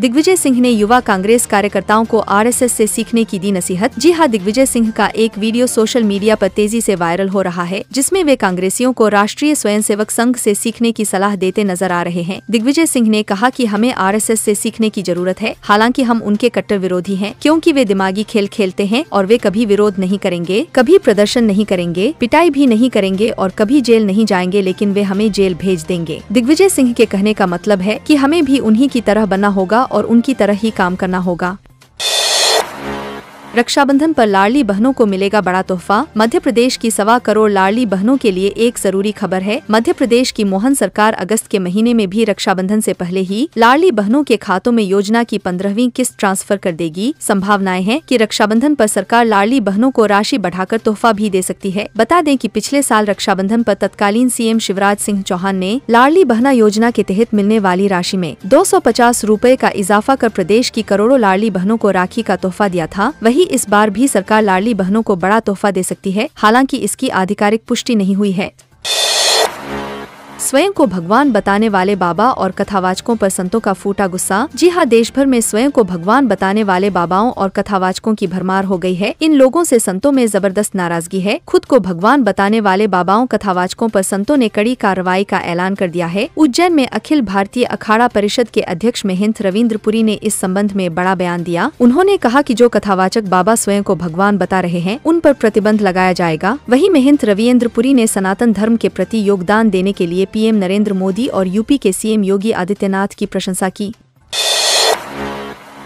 दिग्विजय सिंह ने युवा कांग्रेस कार्यकर्ताओं को आरएसएस से सीखने की दी नसीहत जी हाँ दिग्विजय सिंह का एक वीडियो सोशल मीडिया पर तेजी से वायरल हो रहा है जिसमें वे कांग्रेसियों को राष्ट्रीय स्वयंसेवक संघ से सीखने की सलाह देते नजर आ रहे हैं दिग्विजय सिंह ने कहा कि हमें आरएसएस से सीखने की जरूरत है हालांकि हम उनके कट्टर विरोधी हैं क्योंकि वे दिमागी खेल खेलते हैं और वे कभी विरोध नहीं करेंगे कभी प्रदर्शन नहीं करेंगे पिटाई भी नहीं करेंगे और कभी जेल नहीं जाएंगे लेकिन वे हमें जेल भेज देंगे दिग्विजय सिंह के कहने का मतलब है की हमें भी उन्हीं की तरह बना होगा और उनकी तरह ही काम करना होगा रक्षाबंधन पर लाडली बहनों को मिलेगा बड़ा तोहफा मध्य प्रदेश की सवा करोड़ लाडली बहनों के लिए एक जरूरी खबर है मध्य प्रदेश की मोहन सरकार अगस्त के महीने में भी रक्षाबंधन से पहले ही लाडली बहनों के खातों में योजना की पंद्रहवीं किस्त ट्रांसफर कर देगी संभावनाएं हैं कि रक्षाबंधन पर सरकार लाडली बहनों को राशि बढ़ाकर तोहफा भी दे सकती है बता दें कि पिछले साल रक्षाबंधन पर तत्कालीन सीएम शिवराज सिंह चौहान ने लाडली बहना योजना के तहत मिलने वाली राशि में दो सौ का इजाफा कर प्रदेश की करोड़ों लाडली बहनों को राखी का तोहफा दिया था वही इस बार भी सरकार लाडली बहनों को बड़ा तोहफा दे सकती है हालांकि इसकी आधिकारिक पुष्टि नहीं हुई है स्वयं को भगवान बताने वाले बाबा और कथावाचकों पर संतों का फूटा गुस्सा जी हाँ देश भर में स्वयं को भगवान बताने वाले बाबाओं और कथावाचकों की भरमार हो गई है इन लोगों से संतों में जबरदस्त नाराजगी है खुद को भगवान बताने वाले बाबाओं कथावाचकों पर संतों ने कड़ी कार्रवाई का ऐलान कर दिया है उज्जैन में अखिल भारतीय अखाड़ा परिषद के अध्यक्ष रविन्द्र पुरी ने इस संबंध में बड़ा बयान दिया उन्होंने कहा की जो कथावाचक बाबा स्वयं को भगवान बता रहे हैं उन पर प्रतिबंध लगाया जाएगा वही रविन्द्र पुरी ने सनातन धर्म के प्रति योगदान देने के लिए पीएम नरेंद्र मोदी और यूपी के सीएम योगी आदित्यनाथ की प्रशंसा की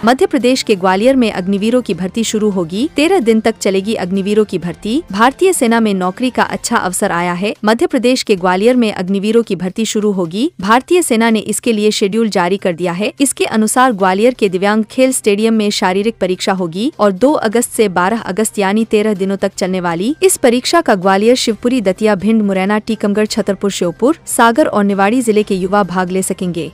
मध्य प्रदेश के ग्वालियर में अग्निवीरों की भर्ती शुरू होगी तेरह दिन तक चलेगी अग्निवीरों की भर्ती भारतीय सेना में नौकरी का अच्छा अवसर आया है मध्य प्रदेश के ग्वालियर में अग्निवीरों की भर्ती शुरू होगी भारतीय सेना ने इसके लिए शेड्यूल जारी कर दिया है इसके अनुसार ग्वालियर के दिव्यांग खेल स्टेडियम में शारीरिक परीक्षा होगी और दो अगस्त ऐसी बारह अगस्त यानी तेरह दिनों तक चलने वाली इस परीक्षा का ग्वालियर शिवपुरी दतिया भिंड मुरैना टीकमगढ़ छतरपुर श्योपुर सागर और निवाड़ी जिले के युवा भाग ले सकेंगे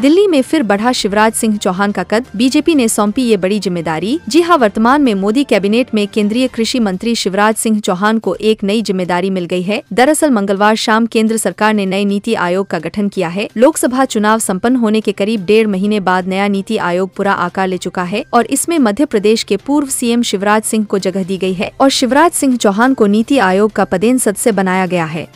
दिल्ली में फिर बढ़ा शिवराज सिंह चौहान का कद बीजेपी ने सौंपी ये बड़ी जिम्मेदारी जी हाँ वर्तमान में मोदी कैबिनेट में केंद्रीय कृषि मंत्री शिवराज सिंह चौहान को एक नई जिम्मेदारी मिल गई है दरअसल मंगलवार शाम केंद्र सरकार ने नए नीति आयोग का गठन किया है लोकसभा चुनाव सम्पन्न होने के करीब डेढ़ महीने बाद नया नीति आयोग पूरा आकार ले चुका है और इसमें मध्य प्रदेश के पूर्व सीएम शिवराज सिंह को जगह दी गयी है और शिवराज सिंह चौहान को नीति आयोग का पदेन सदस्य बनाया गया है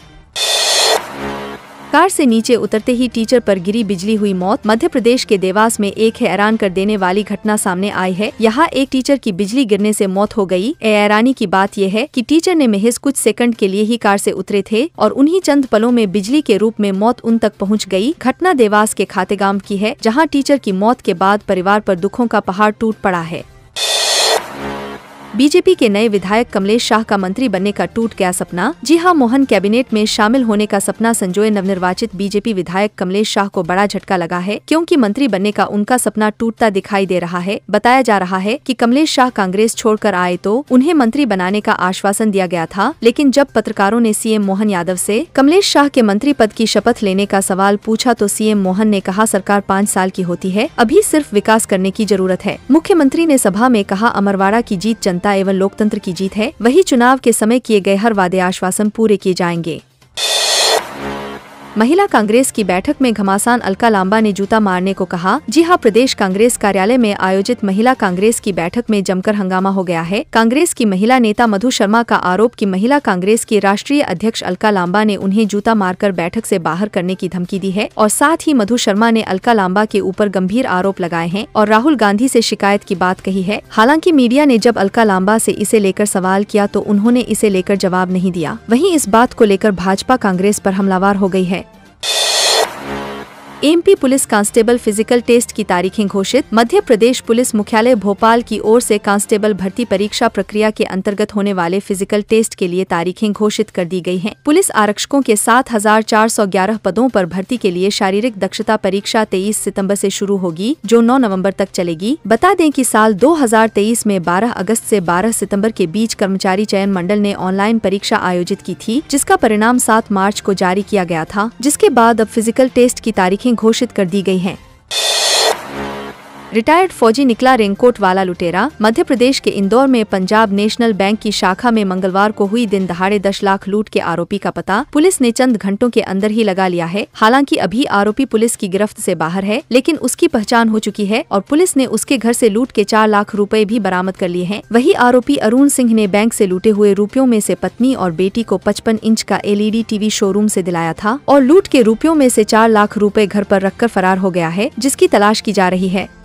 कार से नीचे उतरते ही टीचर पर गिरी बिजली हुई मौत मध्य प्रदेश के देवास में एक हैरान कर देने वाली घटना सामने आई है यहाँ एक टीचर की बिजली गिरने से मौत हो गई हैरानी की बात यह है कि टीचर ने महज कुछ सेकंड के लिए ही कार से उतरे थे और उन्हीं चंद पलों में बिजली के रूप में मौत उन तक पहुँच गयी घटना देवास के खातेगाम की है जहाँ टीचर की मौत के बाद परिवार पर दुखों का पहाड़ टूट पड़ा है बीजेपी के नए विधायक कमलेश शाह का मंत्री बनने का टूट गया सपना जी हाँ मोहन कैबिनेट में शामिल होने का सपना संजोए नवनिर्वाचित बीजेपी विधायक कमलेश शाह को बड़ा झटका लगा है क्योंकि मंत्री बनने का उनका सपना टूटता दिखाई दे रहा है बताया जा रहा है कि कमलेश शाह कांग्रेस छोड़कर आए तो उन्हें मंत्री बनाने का आश्वासन दिया गया था लेकिन जब पत्रकारों ने सीएम मोहन यादव ऐसी कमलेश शाह के मंत्री पद की शपथ लेने का सवाल पूछा तो सीएम मोहन ने कहा सरकार पाँच साल की होती है अभी सिर्फ विकास करने की जरूरत है मुख्यमंत्री ने सभा में कहा अमरवाड़ा की जीत चंद जनता एवं लोकतंत्र की जीत है वही चुनाव के समय किए गए हर वादे आश्वासन पूरे किए जाएंगे महिला कांग्रेस की बैठक में घमासान अलका लांबा ने जूता मारने को कहा जी हाँ प्रदेश कांग्रेस कार्यालय में आयोजित महिला कांग्रेस की बैठक में जमकर हंगामा हो गया है कांग्रेस की महिला नेता मधु शर्मा का आरोप कि महिला कांग्रेस की राष्ट्रीय अध्यक्ष अलका लांबा ने उन्हें जूता मारकर बैठक से बाहर करने की धमकी दी है और साथ ही मधु शर्मा ने अलका लांबा के ऊपर गंभीर आरोप लगाए हैं और राहुल गांधी से शिकायत की बात कही है हालांकि मीडिया ने जब अलका लांबा से इसे लेकर सवाल किया तो उन्होंने इसे लेकर जवाब नहीं दिया वहीं इस बात को लेकर भाजपा कांग्रेस पर हमलावार हो गई है MP police constable physical test की तारीखें घोषित मध्य प्रदेश पुलिस मुख्यालय भोपाल की ओर से कांस्टेबल भर्ती परीक्षा प्रक्रिया के अंतर्गत होने वाले फिजिकल टेस्ट के लिए तारीखें घोषित कर दी गई हैं। पुलिस आरक्षकों के 7,411 पदों पर भर्ती के लिए शारीरिक दक्षता परीक्षा 23 सितंबर से शुरू होगी जो 9 नवंबर तक चलेगी बता दें कि साल 2023 में 12 अगस्त से 12 सितंबर के बीच कर्मचारी चयन मंडल ने ऑनलाइन परीक्षा आयोजित की थी जिसका परिणाम 7 मार्च को जारी किया गया था जिसके बाद अब फिजिकल टेस्ट की तारीखें तारीखें घोषित कर दी गई हैं रिटायर्ड फौजी निकला रेनकोट वाला लुटेरा मध्य प्रदेश के इंदौर में पंजाब नेशनल बैंक की शाखा में मंगलवार को हुई दिन दहाड़े दस लाख लूट के आरोपी का पता पुलिस ने चंद घंटों के अंदर ही लगा लिया है हालांकि अभी आरोपी पुलिस की गिरफ्त से बाहर है लेकिन उसकी पहचान हो चुकी है और पुलिस ने उसके घर से लूट के चार लाख रुपए भी बरामद कर लिए हैं वही आरोपी अरुण सिंह ने बैंक से लूटे हुए रुपयों में से पत्नी और बेटी को पचपन इंच का एलईडी टीवी शोरूम से दिलाया था और लूट के रुपयों में से चार लाख रुपए घर पर रखकर फरार हो गया है जिसकी तलाश की जा रही है